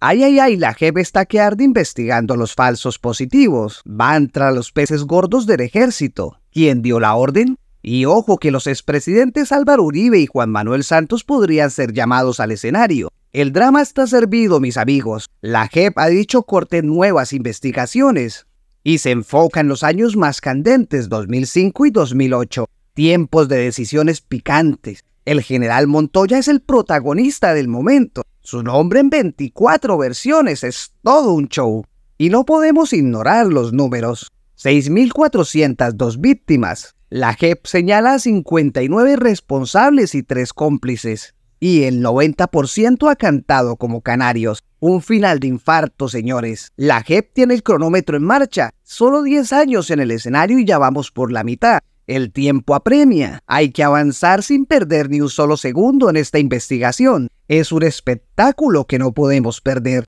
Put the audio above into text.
Ay, ay, ay, la jefe está que arde investigando los falsos positivos. Van tras los peces gordos del ejército. ¿Quién dio la orden? Y ojo que los expresidentes Álvaro Uribe y Juan Manuel Santos podrían ser llamados al escenario. El drama está servido, mis amigos. La JEP ha dicho corte nuevas investigaciones y se enfoca en los años más candentes 2005 y 2008, tiempos de decisiones picantes. El general Montoya es el protagonista del momento su nombre en 24 versiones es todo un show. Y no podemos ignorar los números. 6.402 víctimas. La JEP señala a 59 responsables y 3 cómplices. Y el 90% ha cantado como canarios. Un final de infarto, señores. La JEP tiene el cronómetro en marcha. Solo 10 años en el escenario y ya vamos por la mitad. El tiempo apremia. Hay que avanzar sin perder ni un solo segundo en esta investigación. Es un espectáculo que no podemos perder.